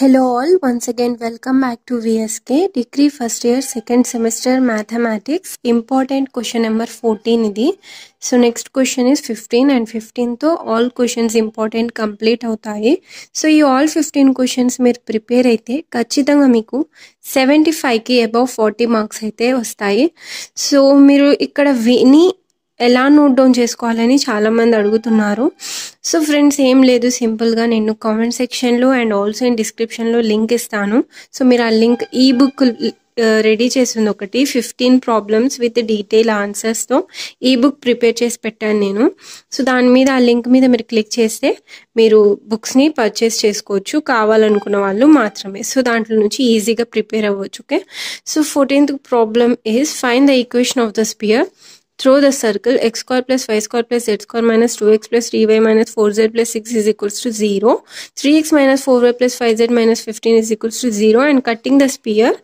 Hello all once again welcome back to VSK degree first year second semester mathematics important Question number fourteen ఇది so next question is fifteen and ఫిఫ్టీన్తో all questions important complete అవుతాయి so ఈ all fifteen questions మీరు prepare అయితే ఖచ్చితంగా మీకు seventy ఫైవ్కి above forty marks అయితే వస్తాయి సో మీరు ఇక్కడ విని ఎలా నోట్ డౌన్ చేసుకోవాలని చాలామంది అడుగుతున్నారు సో ఫ్రెండ్స్ ఏం లేదు సింపుల్గా నేను కామెంట్ సెక్షన్లో అండ్ ఆల్సో ఇన్ డిస్క్రిప్షన్లో లింక్ ఇస్తాను సో మీరు ఆ లింక్ ఈ బుక్ రెడీ చేసింది ఒకటి ఫిఫ్టీన్ ప్రాబ్లమ్స్ విత్ డీటెయిల్ ఆన్సర్స్తో ఈ బుక్ ప్రిపేర్ చేసి పెట్టాను నేను సో దాని మీద ఆ లింక్ మీద మీరు క్లిక్ చేస్తే మీరు బుక్స్ని పర్చేస్ చేసుకోవచ్చు కావాలనుకున్న వాళ్ళు మాత్రమే సో దాంట్లో నుంచి ఈజీగా ప్రిపేర్ అవ్వచ్చు okay so fourteenth problem is find the equation of the sphere through the circle x square plus y square plus z square minus two x plus three y minus four z plus six is equals to zero three x minus four y plus five z minus fifteen is equals to zero and cutting the sphere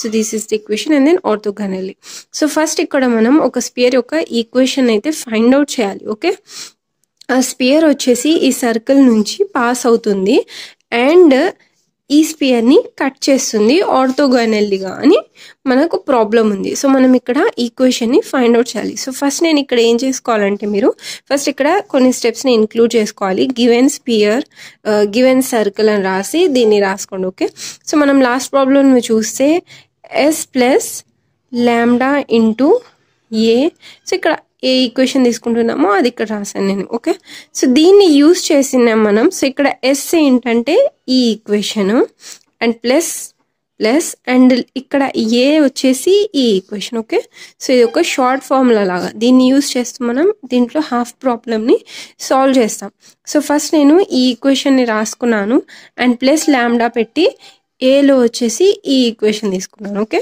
so this is the equation and then orthogonally so first ఇక్కడ మనం ఒక sphere యొక్క equation అయితే find out చేయాలి okay ఆ sphere వచ్చేసి ఈ circle నుంచి పాస్ అవుతుంది అండ్ ఈ స్పియర్ని కట్ చేస్తుంది ఆర్థోగోనల్లీగా అని మనకు ప్రాబ్లం ఉంది సో మనం ఇక్కడ ఈక్వేషన్ని ఫైండ్ అవుట్ చేయాలి సో ఫస్ట్ నేను ఇక్కడ ఏం చేసుకోవాలంటే మీరు ఫస్ట్ ఇక్కడ కొన్ని స్టెప్స్ని ఇంక్లూడ్ చేసుకోవాలి గివెన్ స్పియర్ గివెన్ సర్కిల్ అని రాసి దీన్ని రాసుకోండి ఓకే సో మనం లాస్ట్ ప్రాబ్లం చూస్తే S plus lambda into A so ఇక్కడ ఏ ఈక్వేషన్ తీసుకుంటున్నామో అది ఇక్కడ రాశాను నేను ఓకే సో దీన్ని యూజ్ చేసినాం మనం సో ఇక్కడ ఎస్ ఏంటంటే ఈ equation and plus plus and ఇక్కడ ఏ వచ్చేసి ఈ ఈక్వేషన్ ఓకే సో ఇది ఒక షార్ట్ ఫార్ములా లాగా దీన్ని యూజ్ చేస్తూ మనం దీంట్లో హాఫ్ ప్రాబ్లమ్ని సాల్వ్ చేస్తాం సో ఫస్ట్ నేను ఈ ఈక్వేషన్ని రాసుకున్నాను అండ్ ప్లస్ ల్యాండా పెట్టి ఏలో వచ్చేసి ఈ ఈక్వేషన్ తీసుకున్నాను ఓకే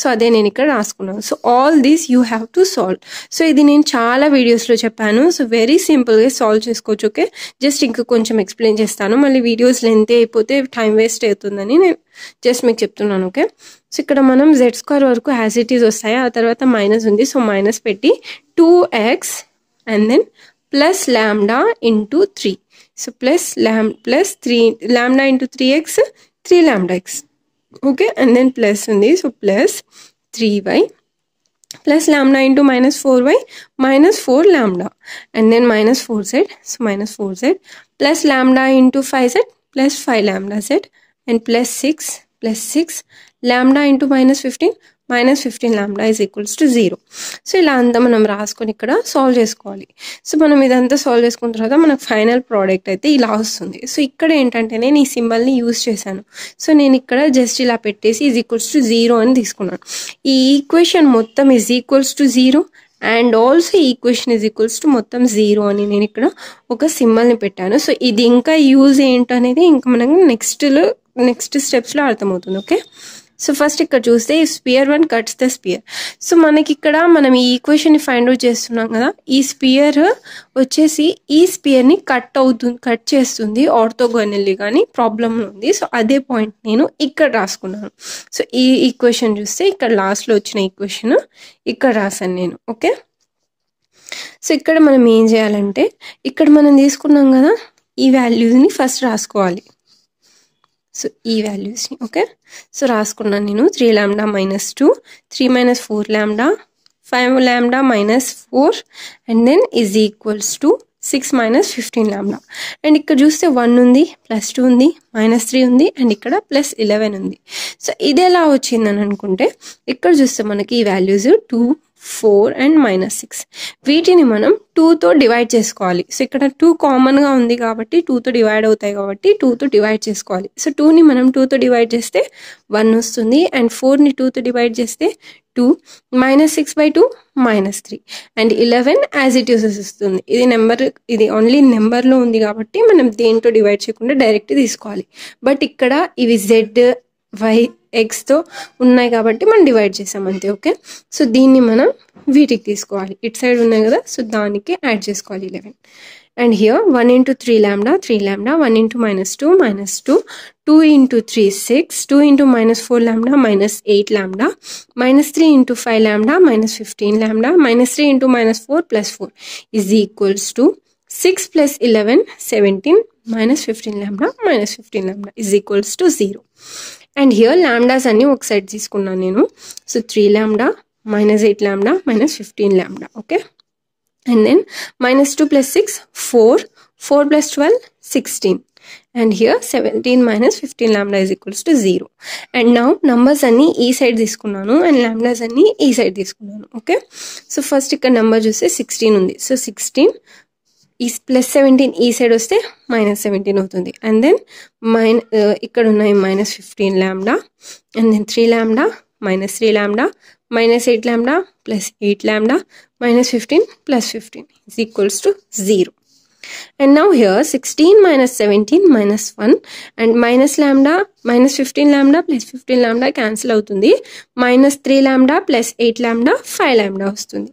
సో అదే నేను ఇక్కడ రాసుకున్నాను so all these you have to solve so ఇది నేను చాలా వీడియోస్లో చెప్పాను సో వెరీ సింపుల్గా సాల్వ్ చేసుకోవచ్చు ఓకే జస్ట్ ఇంకా కొంచెం ఎక్స్ప్లెయిన్ చేస్తాను మళ్ళీ వీడియోస్ లెంత్ అయిపోతే టైం వేస్ట్ అవుతుందని నేను జస్ట్ మీకు చెప్తున్నాను ఓకే సో ఇక్కడ మనం జెడ్ స్క్వేర్ వరకు యాజ్ ఇట్ ఈస్ వస్తాయి ఆ తర్వాత మైనస్ ఉంది సో మైనస్ పెట్టి two x and then plus lambda into three so plus lam plus three lambda into three x three lambda x okay and then plus ఉంది so plus 3y plus lambda into minus 4y minus 4 lambda and then minus 4z so minus 4z plus lambda into 5z plus 5 lambda z and plus 6 plus 6 lambda into minus fifteen minus fifteen lambda is equals to zero so ఇలా అంతా మనం రాసుకొని ఇక్కడ solve చేసుకోవాలి so మనం ఇదంతా solve చేసుకున్న తర్వాత మనకు ఫైనల్ ప్రోడక్ట్ అయితే ఇలా వస్తుంది సో ఇక్కడ ఏంటంటే నేను ఈ సింబల్ని యూజ్ చేశాను సో నేను ఇక్కడ జస్ట్ ఇలా పెట్టేసి ఈజ్ ఈక్వల్స్ టు జీరో అని తీసుకున్నాను ఈ ఈక్వేషన్ మొత్తం is equals to zero and also equation is equals to మొత్తం జీరో అని నేను ఇక్కడ ఒక సింబల్ని పెట్టాను సో ఇది ఇంకా యూజ్ ఏంటనేది ఇంకా మనకు నెక్స్ట్లో నెక్స్ట్ స్టెప్స్లో అర్థమవుతుంది ఓకే సో ఫస్ట్ ఇక్కడ చూస్తే ఈ sphere one cuts the sphere so మనకి ఇక్కడ మనం ఈ ఈక్వేషన్ ఫైండ్ అవుట్ చేస్తున్నాం కదా ఈ స్పియర్ వచ్చేసి ఈ స్పియర్ని కట్ అవుతుంది కట్ చేస్తుంది ఆర్థోగోనల్లీ కానీ ప్రాబ్లం ఉంది సో అదే పాయింట్ నేను ఇక్కడ రాసుకున్నాను సో ఈ ఈక్వేషన్ చూస్తే ఇక్కడ లాస్ట్లో వచ్చిన ఈక్వేషన్ ఇక్కడ రాశాను నేను ఓకే సో ఇక్కడ మనం ఏం చేయాలంటే ఇక్కడ మనం తీసుకున్నాం కదా ఈ వాల్యూస్ని ఫస్ట్ రాసుకోవాలి సో ఈ వాల్యూస్ని ఓకే సో రాసుకున్నాను నేను three lambda minus two three minus four lambda five lambda minus four and then is equals to six minus fifteen lambda and ఇక్కడ చూస్తే వన్ ఉంది ప్లస్ టూ ఉంది మైనస్ త్రీ ఉంది అండ్ ఇక్కడ ప్లస్ ఇలెవెన్ ఉంది so ఇది ఎలా వచ్చిందని అనుకుంటే ఇక్కడ చూస్తే మనకి ఈ values two four and minus six వీటిని మనం టూతో డివైడ్ చేసుకోవాలి సో ఇక్కడ టూ కామన్గా ఉంది కాబట్టి టూతో డివైడ్ అవుతాయి కాబట్టి టూతో డివైడ్ చేసుకోవాలి సో టూని మనం టూతో డివైడ్ చేస్తే వన్ వస్తుంది అండ్ ఫోర్ని టూతో డివైడ్ చేస్తే two minus six by two minus three and eleven as it uses ఇస్తుంది ఇది నెంబర్ ఇది ఓన్లీ నెంబర్లో ఉంది కాబట్టి మనం దేంతో డివైడ్ చేయకుండా డైరెక్ట్ తీసుకోవాలి బట్ ఇక్కడ ఇవి జెడ్ వై ఎగ్స్తో ఉన్నాయి కాబట్టి మనం డివైడ్ చేసాం అంతే ఓకే సో దీన్ని మనం వీటికి తీసుకోవాలి ఇటు సైడ్ ఉన్నాయి కదా సో దానికి యాడ్ చేసుకోవాలి eleven and here one into three lambda three lambda one into minus two minus two two into three six two into minus four lambda minus eight lambda minus three into five lambda minus fifteen lambda minus three into minus four plus four is equals to six plus eleven seventeen minus fifteen lambda minus fifteen lambda is equals to zero and here lambdas అన్నీ ఒక side తీసుకున్నాను నేను so three lambda minus eight lambda minus fifteen lambda okay and then minus two plus six four four plus twelve sixteen and here seventeen minus fifteen lambda is equals to zero and నా numbers అన్నీ ఈ side తీసుకున్నాను and ల్యాండాస్ అన్నీ ఈ side తీసుకున్నాను okay so first ఇక్కడ number చూస్తే sixteen ఉంది సో సిక్స్టీన్ ఈ ప్లస్ సెవెంటీన్ ఈ సైడ్ వస్తే మైనస్ సెవెంటీన్ అవుతుంది అండ్ దెన్ మైన ఇక్కడ ఉన్నాయి minus fifteen lambda and then three lambda minus three lambda minus eight lambda plus eight lambda minus fifteen plus fifteen equals to zero And now here 16 minus 17 minus 1 and minus lambda minus 15 lambda plus 15 lambda cancel out అవుతుంది minus 3 lambda plus 8 lambda 5 lambda వస్తుంది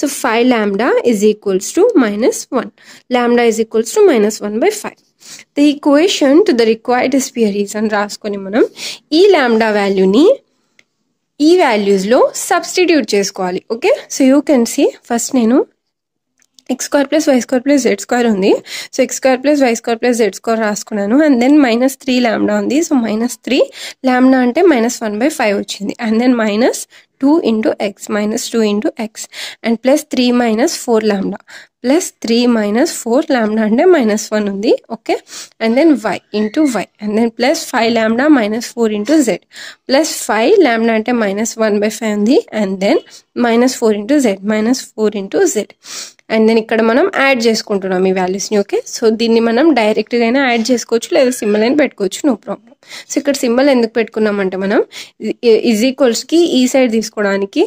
so 5 lambda is equals to minus 1 lambda is equals to minus 1 by 5 the equation the equation to the required sphere is అని రాసుకొని మనం ఈ lambda వాల్యూని ఈ వాల్యూస్లో substitute చేసుకోవాలి okay so you can see first nenu x square plus y square plus z square ఉంది so x square plus y square plus z square రాసుకున్నాను and then minus three lambda ఉంది so minus three lambda అంటే minus one by five వచ్చింది and then minus two into x minus two into x and plus three minus four lambda plus three minus four lambda అంటే minus one ఉంది okay and then y into y and then plus five lambda minus four into z plus five lambda అంటే minus one by five ఉంది and then minus four into z minus four into z and then ఇక్కడ మనం add చేసుకుంటున్నాం ఈ వాల్యూస్ని okay so దీన్ని మనం డైరెక్ట్గా అయినా యాడ్ చేసుకోవచ్చు లేదా సింబల్ అయినా పెట్టుకోవచ్చు నో ప్రాబ్లం సో ఇక్కడ సింబల్ ఎందుకు పెట్టుకున్నామంటే మనం ఈజ్ ఈక్వల్స్కి ఈ సైడ్ తీసుకోవడానికి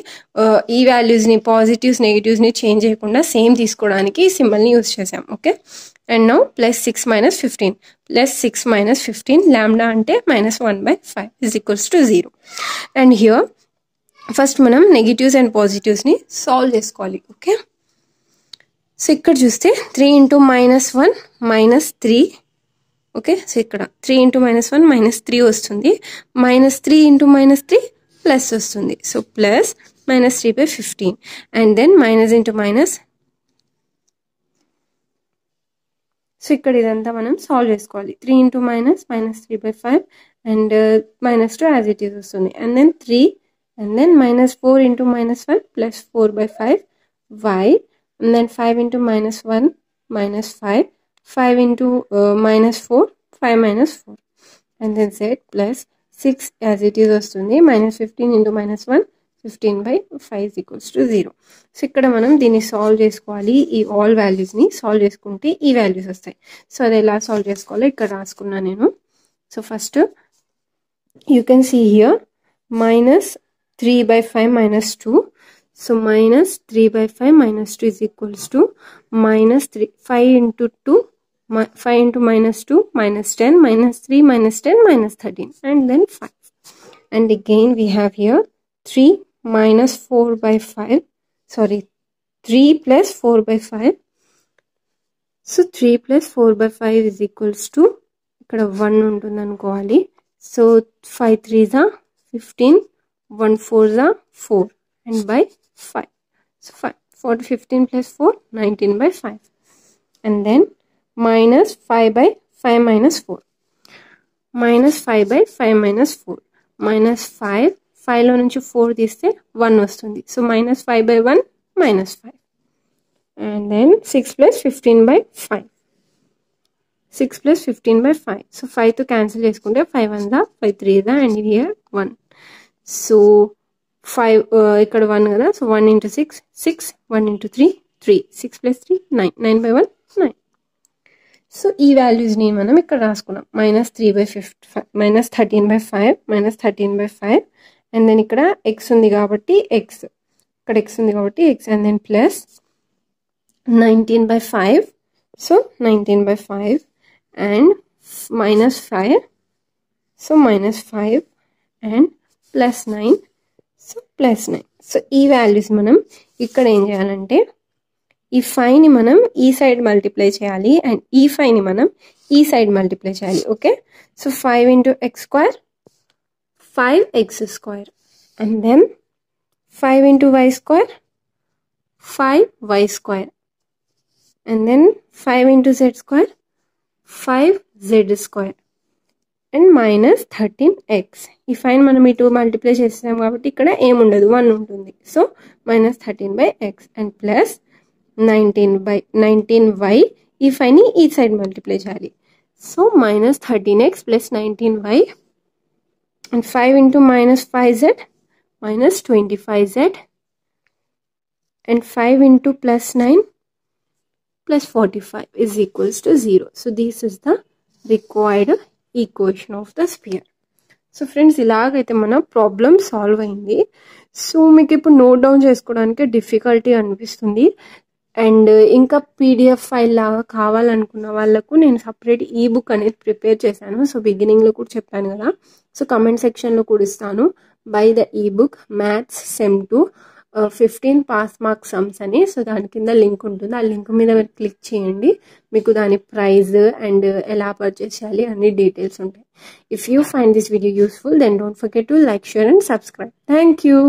ఈ వాల్యూస్ని పాజిటివ్స్ నెగిటివ్స్ని చేంజ్ చేయకుండా సేమ్ తీసుకోవడానికి ఈ సింబల్ని యూజ్ చేసాం okay and now plus six minus fifteen plus six minus fifteen lambda అంటే minus one by five is equals to zero and here first మనం నెగిటివ్స్ అండ్ పాజిటివ్స్ని సాల్వ్ చేసుకోవాలి ఓకే సో ఇక్కడ చూస్తే three into minus one minus three okay so ఇక్కడ three into minus one minus three వస్తుంది minus three into minus three plus వస్తుంది so plus minus three by fifteen and then minus into minus so ఇక్కడ ఇదంతా మనం solve చేసుకోవాలి three into minus minus three by five and minus two as it is వస్తుంది and then three and then minus four into minus one plus four by five y and then 5 into minus 1 minus 5 5 into uh, minus 4 5 minus 4 and then z plus 6 as it is వస్తుంది minus 15 into minus 1 fifteen by five is equals to zero so ఇక్కడ మనం దీన్ని solve చేసుకోవాలి ఈ all వాల్యూస్ని solve చేసుకుంటే ఈ values వస్తాయి సో అది ఎలా సాల్వ్ చేసుకోవాలో ఇక్కడ రాసుకున్నా నేను so first you can see here minus three by five minus two So minus 3 by 5 minus 2 is equals to minus 3, 5 into 2, 5 into minus 2, minus 10, minus 3, minus 10, minus 13 and then 5. And again we have here 3 minus 4 by 5, sorry 3 plus 4 by 5. So three plus four by five is equals to. One ఇక్కడ one ఉంటుంది అనుకోవాలి so five three fifteen. One four four జా four and 5. So 5, 4, 15 plus 4, 19 by 5. And then minus 5 by 5 minus 4. Minus five by five minus four minus five లో నుంచి four తీస్తే one వస్తుంది so minus five by one minus five and then six plus fifteen by five six plus fifteen by five so ఫైవ్తో cancel చేసుకుంటే five one దా five three దా and ఇది one so five uh, ఇక్కడ one కదా so one into six six one into three three six plus three nine nine by one nine so ఈ వాల్యూస్ని మనం ఇక్కడ రాసుకున్నాం minus three by fifty five minus thirteen by five minus thirteen by five and then ఇక్కడ x ఉంది కాబట్టి x ఇక్కడ x ఉంది కాబట్టి x and then plus nineteen by five so nineteen by five and minus five so minus five and plus nine so plus nine so ఈ values మనం ఇక్కడ ఏం చేయాలంటే ఈ ఫైవ్ని మనం ఈ సైడ్ మల్టిప్లై చేయాలి అండ్ ఈ ఫైవ్ని మనం ఈ సైడ్ మల్టిప్లై చేయాలి okay so five into x square five x square and then five into y square five y square and then five into z square five z square and minus thirteen x ఈ five మనం ఇటు multiply చేస్తున్నాం కాబట్టి ఇక్కడ ఏముండదు one ఉంటుంది so minus thirteen by x and plus nineteen by nineteen y ఈ five ఈ సైడ్ మల్టిప్లై చేయాలి so minus thirteen X plus nineteen y and five into minus five z minus twenty five z and five into plus nine plus forty five is equals to zero so this is the required equation of the sphere so friends ఇలాగైతే మన problem solve అయింది సో మీకు ఇప్పుడు note down చేసుకోవడానికి difficulty అనిపిస్తుంది అండ్ ఇంకా పీడిఎఫ్ ఫైల్ లాగా కావాలనుకున్న వాళ్ళకు నేను సపరేట్ ఈ బుక్ అనేది ప్రిపేర్ చేశాను సో బిగినింగ్లో కూడా చెప్పాను కదా సో కమెంట్ సెక్షన్లో కూడా ఇస్తాను బై ద ఈ book maths sem two fifteen pass mark sums అని సో దాని కింద లింక్ ఉంటుంది ఆ లింక్ మీద మీరు క్లిక్ చేయండి మీకు దాని ప్రైజ్ అండ్ ఎలా పర్చేస్ చేయాలి అన్ని డీటెయిల్స్ ఉంటాయి if you find this video useful then don't forget to like share and subscribe thank you